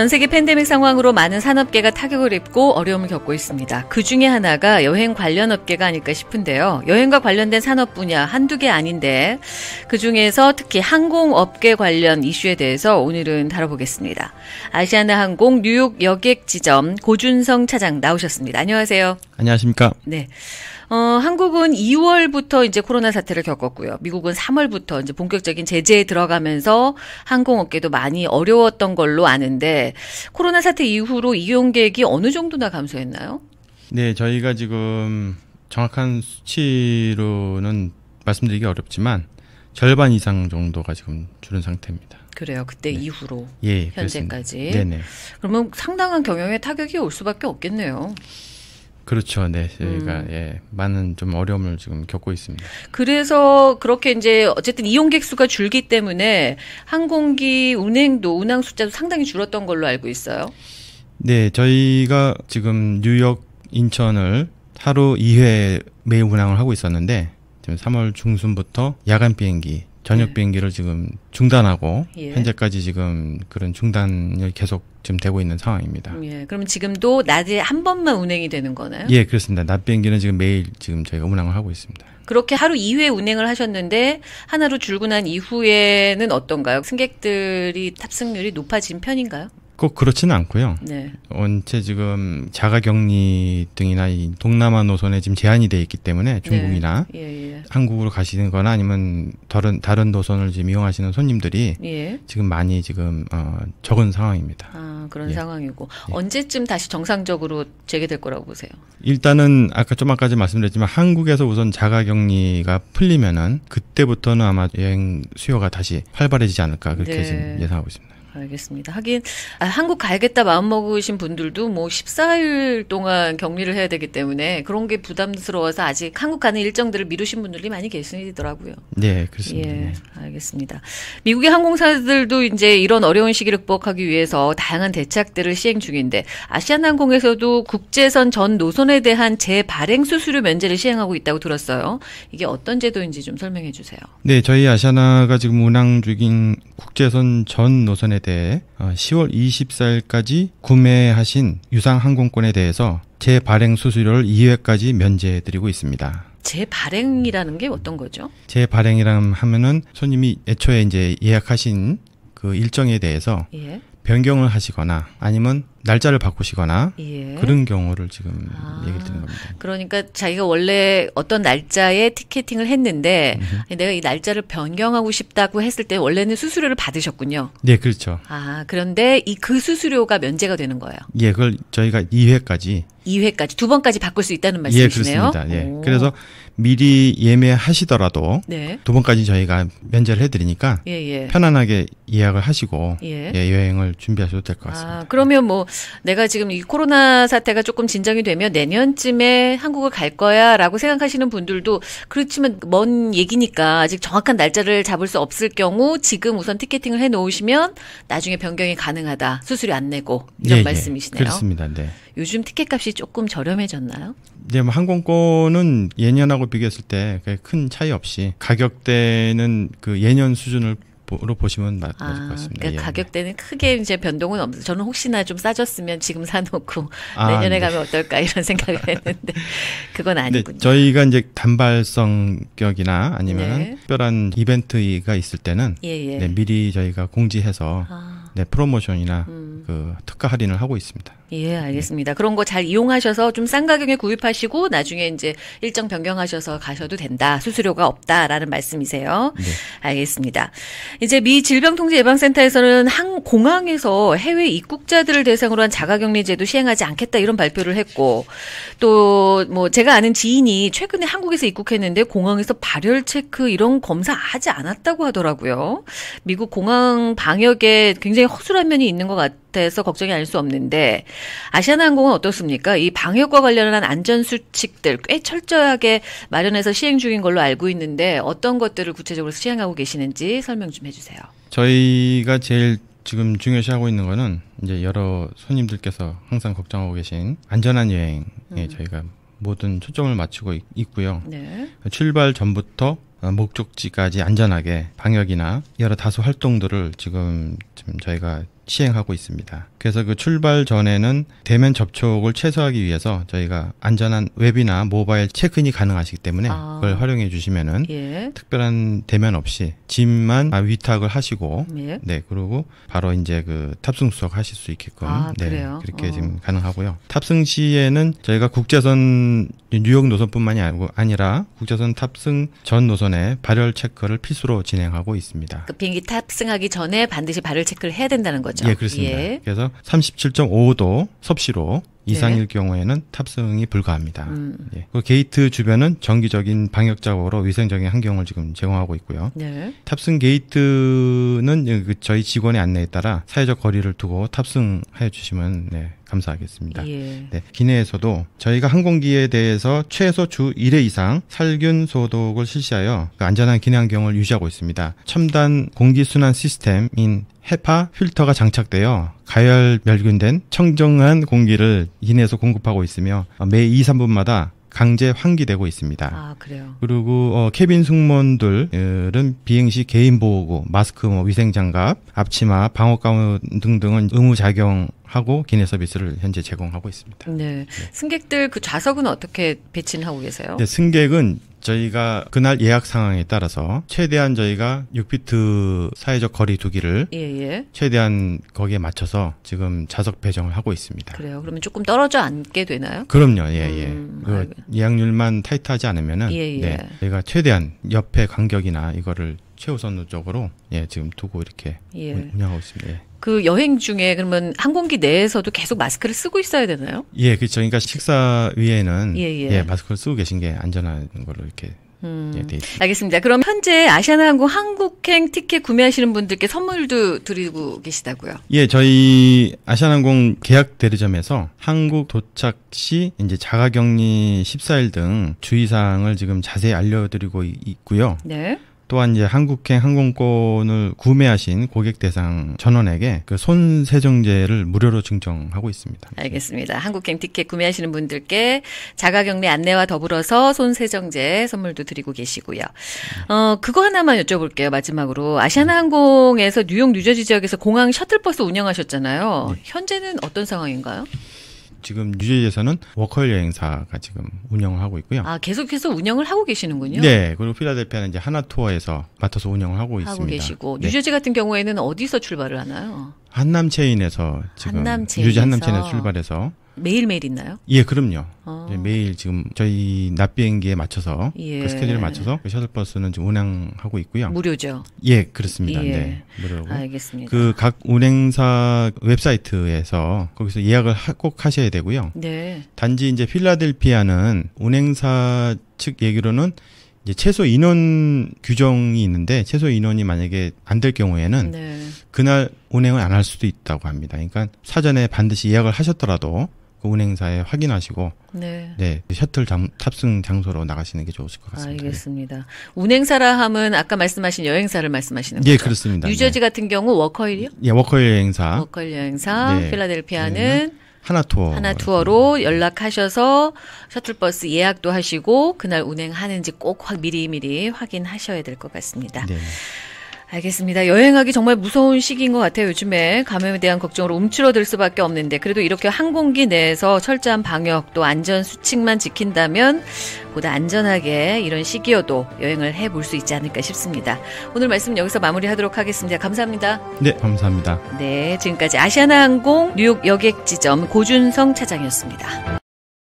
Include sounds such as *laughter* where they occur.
전 세계 팬데믹 상황으로 많은 산업계가 타격을 입고 어려움을 겪고 있습니다. 그 중에 하나가 여행 관련 업계가 아닐까 싶은데요. 여행과 관련된 산업 분야 한두 개 아닌데 그 중에서 특히 항공업계 관련 이슈에 대해서 오늘은 다뤄보겠습니다. 아시아나 항공 뉴욕 여객 지점 고준성 차장 나오셨습니다. 안녕하세요. 안녕하십니까. 네. 어, 한국은 2월부터 이제 코로나 사태를 겪었고요. 미국은 3월부터 이제 본격적인 제재에 들어가면서 항공업계도 많이 어려웠던 걸로 아는데 코로나 사태 이후로 이용객이 어느 정도나 감소했나요? 네, 저희가 지금 정확한 수치로는 말씀드리기 어렵지만 절반 이상 정도가 지금 줄은 상태입니다. 그래요. 그때 네. 이후로 예, 현재까지. 그러면 상당한 경영에 타격이 올 수밖에 없겠네요. 그렇죠. 네. 저희가 음. 예, 많은 좀 어려움을 지금 겪고 있습니다. 그래서 그렇게 이제 어쨌든 이용객 수가 줄기 때문에 항공기 운행도 운항 숫자도 상당히 줄었던 걸로 알고 있어요. 네, 저희가 지금 뉴욕, 인천을 하루 2회 매일 운항을 하고 있었는데 지금 3월 중순부터 야간 비행기 저녁 네. 비행기를 지금 중단하고 예. 현재까지 지금 그런 중단을 계속 지금 되고 있는 상황입니다. 예. 그럼 지금도 낮에 한 번만 운행이 되는 거나요? 예, 그렇습니다. 낮 비행기는 지금 매일 지금 저희가 운항을 하고 있습니다. 그렇게 하루 2회 운행을 하셨는데 하나로 줄고 난 이후에는 어떤가요? 승객들이 탑승률이 높아진 편인가요? 꼭 그렇지는 않고요. 네. 원체 지금 자가격리 등이나 동남아 노선에 지금 제한이 돼 있기 때문에 네. 중국이나 예. 예, 예. 한국으로 가시는거나 아니면 다른 다른 노선을 지금 이용하시는 손님들이 예. 지금 많이 지금 어, 적은 상황입니다. 아 그런 예. 상황이고 예. 언제쯤 다시 정상적으로 재개될 거라고 보세요? 일단은 아까 좀 아까 말씀드렸지만 한국에서 우선 자가격리가 풀리면은 그때부터는 아마 여행 수요가 다시 활발해지지 않을까 그렇게 네. 지금 예상하고 있습니다. 알겠습니다. 하긴 아, 한국 가야겠다 마음먹으신 분들도 뭐 14일 동안 격리를 해야 되기 때문에 그런 게 부담스러워서 아직 한국 가는 일정들을 미루신 분들이 많이 계시더라고요. 네, 그렇습니다. 예, 네. 알겠습니다. 미국의 항공사들도 이제 이런 어려운 시기를 극복하기 위해서 다양한 대책들을 시행 중인데 아시아나항공에서도 국제선 전 노선에 대한 재발행 수수료 면제를 시행하고 있다고 들었어요. 이게 어떤 제도인지 좀 설명해 주세요. 네, 저희 아시아나가 지금 운항 중인 국제선 전 노선에 대해 10월 어, 24일까지 구매하신 유상 항공권에 대해서 재발행 수수료를 2회까지 면제해드리고 있습니다. 재발행이라는 게 어떤 거죠? 재발행이라면 하면은 손님이 애초에 이제 예약하신 그 일정에 대해서 예. 변경을 하시거나 아니면 날짜를 바꾸시거나 예. 그런 경우를 지금 아, 얘기 드리는 겁니다. 그러니까 자기가 원래 어떤 날짜에 티켓팅을 했는데 음흠. 내가 이 날짜를 변경하고 싶다고 했을 때 원래는 수수료를 받으셨군요. 네, 그렇죠. 아, 그런데 이 그 수수료가 면제가 되는 거예요. 예, 그걸 저희가 2회까지 2회까지 두 번까지 바꿀 수 있다는 예, 말씀이시네요. 예, 그렇습니다. 예. 그래서 미리 예매하시더라도 네. 두 번까지 저희가 면제를 해드리니까 예, 예. 편안하게 예약을 하시고 예. 예 여행을 준비하셔도 될 것 같습니다. 아, 그러면 뭐 내가 지금 이 코로나 사태가 조금 진정이 되면 내년쯤에 한국을 갈 거야라고 생각하시는 분들도 그렇지만 먼 얘기니까 아직 정확한 날짜를 잡을 수 없을 경우 지금 우선 티켓팅을 해 놓으시면 나중에 변경이 가능하다. 수수료 안 내고 이런 예, 예. 말씀이시네요. 예, 그렇습니다. 네. 요즘 티켓값이 조금 저렴해졌나요? 네, 뭐 항공권은 예년하고 비교했을 때 큰 차이 없이 가격대는 그 예년 수준을 으로 보시면 맞, 아, 을것 같습니다. 그러니까 예. 가격대는 크게 이제 변동은 없어요. 저는 혹시나 좀 싸졌으면 지금 사놓고 아, *laughs* 내년에 네. 가면 어떨까 이런 생각을 했는데 *laughs* 그건 아니군요. 네, 저희가 이제 단발성격이나 아니면 네. 특별한 이벤트가 있을 때는 예, 예. 네, 미리 저희가 공지해서 아. 네, 프로모션이나 음. 그 특가 할인을 하고 있습니다. 예, 알겠습니다. 네. 그런 거 잘 이용하셔서 좀 싼 가격에 구입하시고 나중에 이제 일정 변경하셔서 가셔도 된다. 수수료가 없다라는 말씀이세요. 네. 알겠습니다. 이제 미 질병통제예방센터에서는 항 공항에서 해외 입국자들을 대상으로 한 자가격리 제도 시행하지 않겠다 이런 발표를 했고 또 뭐 제가 아는 지인이 최근에 한국에서 입국했는데 공항에서 발열 체크 이런 검사 하지 않았다고 하더라고요. 미국 공항 방역에 굉장히 허술한 면이 있는 것 같아요. 대해서 걱정이 아닐 수 없는데 아시아나항공은 어떻습니까? 이 방역과 관련한 안전 수칙들 꽤 철저하게 마련해서 시행 중인 걸로 알고 있는데 어떤 것들을 구체적으로 시행하고 계시는지 설명 좀 해주세요. 저희가 제일 지금 중요시하고 있는 거는 이제 여러 손님들께서 항상 걱정하고 계신 안전한 여행에 음. 저희가 모든 초점을 맞추고 있, 고요 네. 출발 전부터 목적지까지 안전하게 방역이나 여러 다수 활동들을 지금, 지금 저희가 시행하고 있습니다. 그래서 그 출발 전에는 대면 접촉을 최소화하기 위해서 저희가 안전한 웹이나 모바일 체크인이 가능하시기 때문에 아. 그걸 활용해 주시면은 예. 특별한 대면 없이 짐만 아, 위탁을 하시고 예. 네 그리고 바로 이제 그 탑승 수속하실 수 있게끔 아, 네그렇게 어. 지금 가능하고요. 탑승 시에는 저희가 국제선 뉴욕 노선뿐만이 아니라 국제선 탑승 전 노선에 발열 체크를 필수로 진행하고 있습니다. 그 비행기 탑승하기 전에 반드시 발열 체크를 해야 된다는 거죠. 있죠. 예, 예, 그렇습니다. 예. 그래서 37.5도 섭씨로 네. 이상일 경우에는 탑승이 불가합니다. 음. 예. 그 게이트 주변은 정기적인 방역 작업으로 위생적인 환경을 지금 제공하고 있고요. 네. 탑승 게이트는 예, 그 저희 직원의 안내에 따라 사회적 거리를 두고 탑승해 주시면 네, 감사하겠습니다. 예. 네, 기내에서도 저희가 항공기에 대해서 최소 주 1회 이상 살균 소독을 실시하여 그 안전한 기내 환경을 유지하고 있습니다. 첨단 공기순환 시스템인 헤파 필터가 장착되어 가열 멸균된 청정한 공기를 인해서 공급하고 있으며 매 2, 3분마다 강제 환기되고 있습니다. 아, 그래요. 그리고 어, 케빈 승무원들은 비행시 개인 보호구, 마스크, 뭐 위생 장갑, 앞치마, 방어 가운 등등은 의무 작용 하고 기내 서비스를 현재 제공하고 있습니다. 네. 네. 승객들 그 좌석은 어떻게 배치를 하고 계세요? 네, 승객은 저희가 그날 예약 상황에 따라서 최대한 저희가 6피트 사회적 거리 두기를 예, 예. 최대한 거기에 맞춰서 지금 좌석 배정을 하고 있습니다. 그래요. 그러면 조금 떨어져 앉게 되나요? 그럼요. 예, 예. 음, 그 예약률만 타이트하지 않으면은 예, 예. 네, 저희가 최대한 옆에 간격이나 이거를 최우선적으로 예 지금 두고 이렇게 예. 운영하고 있습니다. 예. 그 여행 중에 그러면 항공기 내에서도 계속 마스크를 쓰고 있어야 되나요? 예, 그렇죠. 그러니까 식사 위에는 예, 예, 예. 마스크를 쓰고 계신 게 안전한 걸로 이렇게 예, 음, 예, 알겠습니다. 그럼 현재 아시아나항공 한국행 티켓 구매하시는 분들께 선물도 드리고 계시다고요? 예, 저희 아시아나항공 계약 대리점에서 한국 도착 시 이제 자가격리 14일 등 주의사항을 지금 자세히 알려드리고 있고요. 네. 또한 이제 한국행 항공권을 구매하신 고객 대상 전원에게 그 손세정제를 무료로 증정하고 있습니다. 알겠습니다. 한국행 티켓 구매하시는 분들께 자가격리 안내와 더불어서 손세정제 선물도 드리고 계시고요. 어 그거 하나만 여쭤볼게요. 마지막으로 아시아나항공에서 네. 뉴욕 뉴저지 지역에서 공항 셔틀버스 운영하셨잖아요. 네. 현재는 어떤 상황인가요? 지금 뉴저지에서는 워커힐 여행사가 지금 운영을 하고 있고요. 아 계속해서 운영을 하고 계시는군요. 네, 그리고 필라델피아는 이제 하나 투어에서 맡아서 운영을 하고, 하고 있습니다. 하고 계시고 네. 뉴저지 같은 경우에는 어디서 출발을 하나요? 한남 체인에서 지금 한남 체인에서. 뉴저지 한남 체인에서 출발해서 매일매일 있나요? 예, 그럼요. 어. 매일 지금 저희 납 비행기에 맞춰서 그 예. 그스케줄을 맞춰서 그 셔틀버스는 지금 운행하고 있고요. 무료죠? 예, 그렇습니다. 예. 네. 무료고. 알겠습니다. 그 각 운행사 웹사이트에서 거기서 예약을 하, 꼭 하셔야 되고요. 네. 단지 이제 필라델피아는 운행사 측 얘기로는 이제 최소 인원 규정이 있는데 최소 인원이 만약에 안 될 경우에는 네. 그날 운행을 안 할 수도 있다고 합니다. 그러니까 사전에 반드시 예약을 하셨더라도 그 은행사에 확인하시고 네. 네 셔틀 장, 탑승 장소로 나가시는 게 좋으실 것 같습니다. 알겠습니다. 네. 운행사라 함은 아까 말씀하신 여행사를 말씀하시는 예, 거죠? 예, 그렇습니다. 뉴저지 네. 같은 경우 워커힐이요? 예, 워커힐 여행사. 워커힐 여행사. 네. 필라델피아는 네. 하나 투어. 하나 투어로 음. 연락하셔서 셔틀버스 예약도 하시고 그날 운행하는지 꼭 확 미리미리 확인하셔야 될 것 같습니다. 네. 알겠습니다. 여행하기 정말 무서운 시기인 것 같아요. 요즘에 감염에 대한 걱정으로 움츠러들 수밖에 없는데 그래도 이렇게 항공기 내에서 철저한 방역 또 안전 수칙만 지킨다면 보다 안전하게 이런 시기여도 여행을 해볼 수 있지 않을까 싶습니다. 오늘 말씀 여기서 마무리하도록 하겠습니다. 감사합니다. 네, 감사합니다. 네, 지금까지 아시아나항공 뉴욕 여객지점 고준성 차장이었습니다.